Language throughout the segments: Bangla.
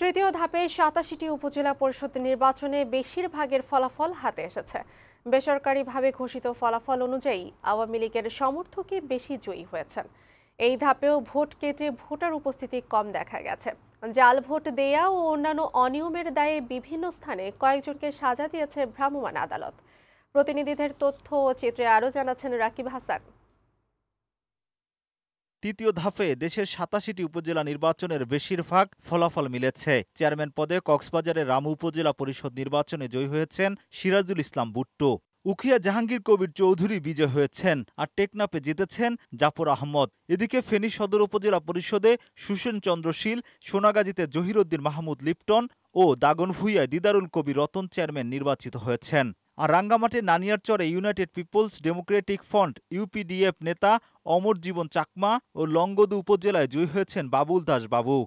তৃতীয় ধাপে সাতাশিটি উপজেলা পরিষদ নির্বাচনে বেশিরভাগের ফলাফল হাতে এসেছে বেসরকারিভাবে ঘোষিত ফলাফল অনুযায়ী আওয়ামী লীগের সমর্থকে বেশি জয়ী হয়েছেন এই ধাপেও ভোট কেন্দ্রে ভোটার উপস্থিতি কম দেখা গেছে জাল ভোট দেয়া ও অন্যান্য অনিয়মের দায়ে বিভিন্ন স্থানে কয়েকজনকে সাজা দিয়েছে ভ্রাম্যমাণ আদালত প্রতিনিধিদের তথ্য ও চিত্রে আরও জানাচ্ছেন রাকিব হাসান তৃতীয় ধাপে দেশের সাতাশিটি উপজেলা নির্বাচনের বেশিরভাগ ফলাফল মিলেছে চেয়ারম্যান পদে কক্সবাজারের রামু উপজেলা পরিষদ নির্বাচনে জয়ী হয়েছেন সিরাজুল ইসলাম বুট্টু উখিয়া জাহাঙ্গীর কবির চৌধুরী বিজয় হয়েছেন আর টেকনাপে জিতেছেন জাফর আহমদ এদিকে ফেনী সদর উপজেলা পরিষদে সুসেন চন্দ্রশীল সোনাগাজীতে জহিরুদ্দিন মাহমুদ লিপ্টন ও দাগনভুইয়ায় দিদারুল কবি রতন চেয়ারম্যান নির্বাচিত হয়েছেন আর রাঙ্গামাটে নানিয়ারচরে United Peoples Democratic Front UPDF নেতা অমর জীবন চাকমা ও লঙ্গদু উপজেলায় জয়ী হয়েছেন বাবুল দাস বাবু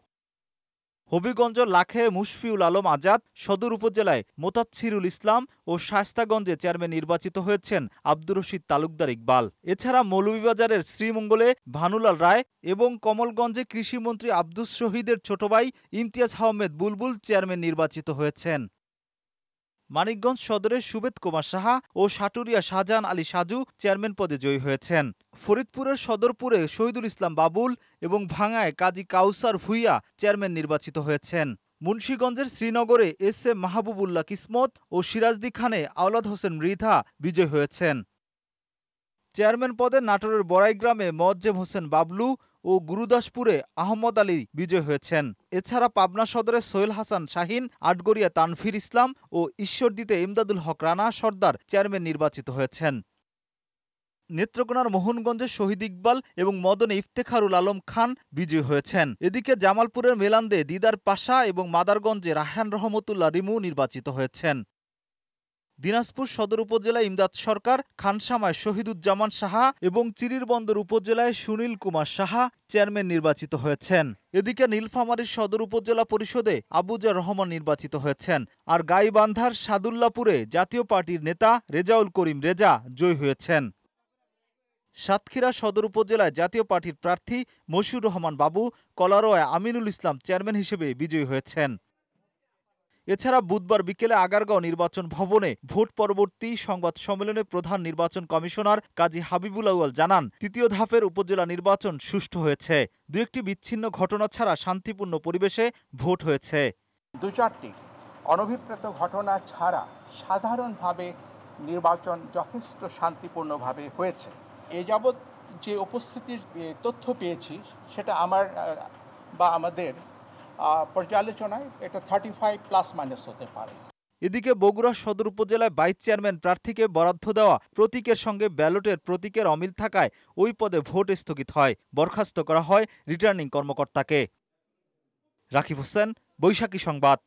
হবিগঞ্জ লাখে মুশফিউল আলম আজাদ সদর উপজেলায় মোতাচ্ছিরুল ইসলাম ও শায়স্তাগঞ্জে চেয়ারম্যান নির্বাচিত হয়েছেন আব্দুর রশিদ তালুকদার ইকবাল এছাড়া মৌলভীবাজারের শ্রীমঙ্গলে ভানুলাল রায় এবং কমলগঞ্জে কৃষিমন্ত্রী আব্দুস শহীদের ছোট ভাই ইমতিয়াজ আহমেদ বুলবুল চেয়ারম্যান নির্বাচিত হয়েছেন মানিকগঞ্জ সদরের সুবেদ কুমার সাহা ও সাটুরিয়া শাহজাহান আলী সাজু চেয়ারম্যান পদে জয়ী হয়েছেন ফরিদপুরের সদরপুরে শহীদুল ইসলাম বাবুল এবং ভাঙায় কাজী কাউসার ভুইয়া চেয়ারম্যান নির্বাচিত হয়েছেন মুন্সীগঞ্জের শ্রীনগরে এস এ মাহবুবুল্লাহ কিসমত ও সিরাজদি খানে আওলাদ হোসেন মৃধা বিজয় হয়েছেন চেয়ারম্যান পদে নাটোরের বড়াইগ্রামে মোয়াজ্জেম হোসেন বাবলু ও গুরুদাসপুরে আহমদ আলী বিজয় হয়েছেন এছাড়া পাবনা সদরে সোহেল হাসান শাহিন আটগড়িয়া তানফির ইসলাম ও ঈশ্বরদীতে ইমদাদুল হক রানা সর্দার চেয়ারম্যান নির্বাচিত হয়েছেন নেত্রকোনার মোহনগঞ্জে শহীদ ইকবাল এবং মদনে ইফতেখারুল আলম খান বিজয়ী হয়েছেন এদিকে জামালপুরের মেলান্দে দিদার পাশা এবং মাদারগঞ্জে রাহান রহমতুল্লাহ রিমু নির্বাচিত হয়েছেন দিনাজপুর সদর উপজেলায় ইমদাদ সরকার খানসামায় শহীদুজ্জামান সাহা এবং চিরিরবন্দর উপজেলায় সুনীল কুমার সাহা চেয়ারম্যান নির্বাচিত হয়েছেন এদিকে নীলফামারীর সদর উপজেলা পরিষদে আবুজা রহমান নির্বাচিত হয়েছেন আর গাইবান্ধার সাদুল্লাপুরে জাতীয় পার্টির নেতা রেজাউল করিম রেজা জয়ী হয়েছেন সাতক্ষীরা সদর উপজেলায় জাতীয় পার্টির প্রার্থী মশিউর রহমান বাবু কলারোয় আমিনুল ইসলাম চেয়ারম্যান হিসেবে বিজয়ী হয়েছেন এছাড়া বুধবার বিকেলে আগারগাঁও নির্বাচন ভবনে ভোট পরবর্তী সংবাদ সম্মেলনে প্রধান নির্বাচন কমিশনার কাজী হাবিবুল আউয়াল জানান তৃতীয় ধাপের উপজেলা নির্বাচন সুষ্ঠু হয়েছে দু একটি বিচ্ছিন্ন ঘটনা ছাড়া শান্তিপূর্ণ পরিবেশে ভোট হয়েছে দু চারটি অনভিপ্রেত ঘটনা ছাড়া সাধারণভাবে নির্বাচন যথেষ্ট শান্তিপূর্ণভাবে হয়েছে এ যাবৎ যে উপস্থিতির তথ্য পেয়েছি সেটা আমার বা আমাদের পর্যালোচনায় এটা থার্টি ফাইভ প্লাস মাইনাস হতে পারে এদিকে বগুড়া সদর উপজেলায় ভাইস চেয়ারম্যান প্রার্থীকে বরাদ্দ দেওয়া প্রতীকের সঙ্গে ব্যালটের প্রতীকের অমিল থাকায় ওই পদে ভোট স্থগিত হয় বরখাস্ত করা হয় রিটার্নিং কর্মকর্তাকে রাকিব হোসেন বৈশাখী সংবাদ